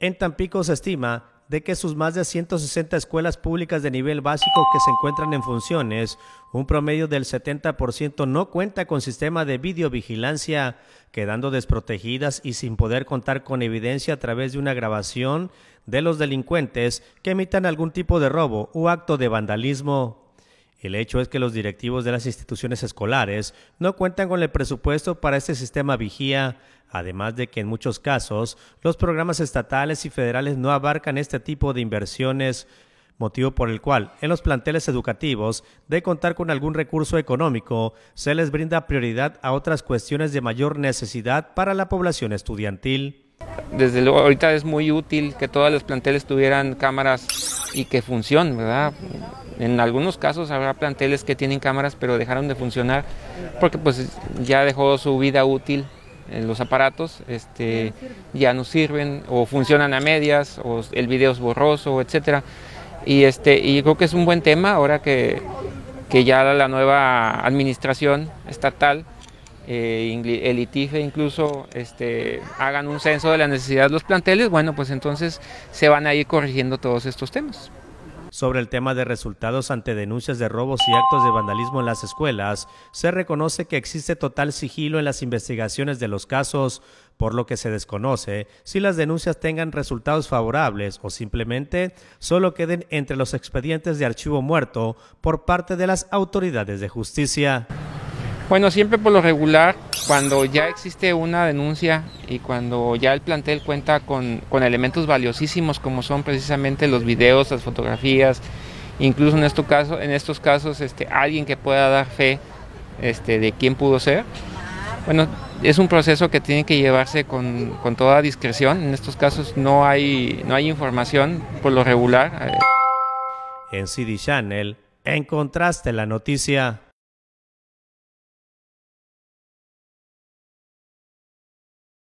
En Tampico se estima de que sus más de 160 escuelas públicas de nivel básico que se encuentran en funciones, un promedio del 70% no cuenta con sistema de videovigilancia, quedando desprotegidas y sin poder contar con evidencia a través de una grabación de los delincuentes que emitan algún tipo de robo u acto de vandalismo. El hecho es que los directivos de las instituciones escolares no cuentan con el presupuesto para este sistema vigía, además de que en muchos casos los programas estatales y federales no abarcan este tipo de inversiones, motivo por el cual en los planteles educativos de contar con algún recurso económico se les brinda prioridad a otras cuestiones de mayor necesidad para la población estudiantil. Desde luego, ahorita es muy útil que todas las planteles tuvieran cámaras y que funcionen, ¿verdad? En algunos casos habrá planteles que tienen cámaras pero dejaron de funcionar porque pues ya dejó su vida útil en los aparatos, este, ya no sirven o funcionan a medias o el video es borroso, etcétera. Y este, y yo creo que es un buen tema ahora que, que ya la nueva administración estatal eh, el ITIFE incluso este, hagan un censo de la necesidad de los planteles, bueno, pues entonces se van a ir corrigiendo todos estos temas. Sobre el tema de resultados ante denuncias de robos y actos de vandalismo en las escuelas, se reconoce que existe total sigilo en las investigaciones de los casos, por lo que se desconoce si las denuncias tengan resultados favorables o simplemente solo queden entre los expedientes de archivo muerto por parte de las autoridades de justicia. Bueno, siempre por lo regular, cuando ya existe una denuncia y cuando ya el plantel cuenta con, elementos valiosísimos como son precisamente los videos, las fotografías, incluso en, estos casos, en estos casos este, alguien que pueda dar fe este, de quién pudo ser, bueno, es un proceso que tiene que llevarse con, toda discreción, en estos casos no hay, no hay información por lo regular. Eh. En CD Channel encontraste la noticia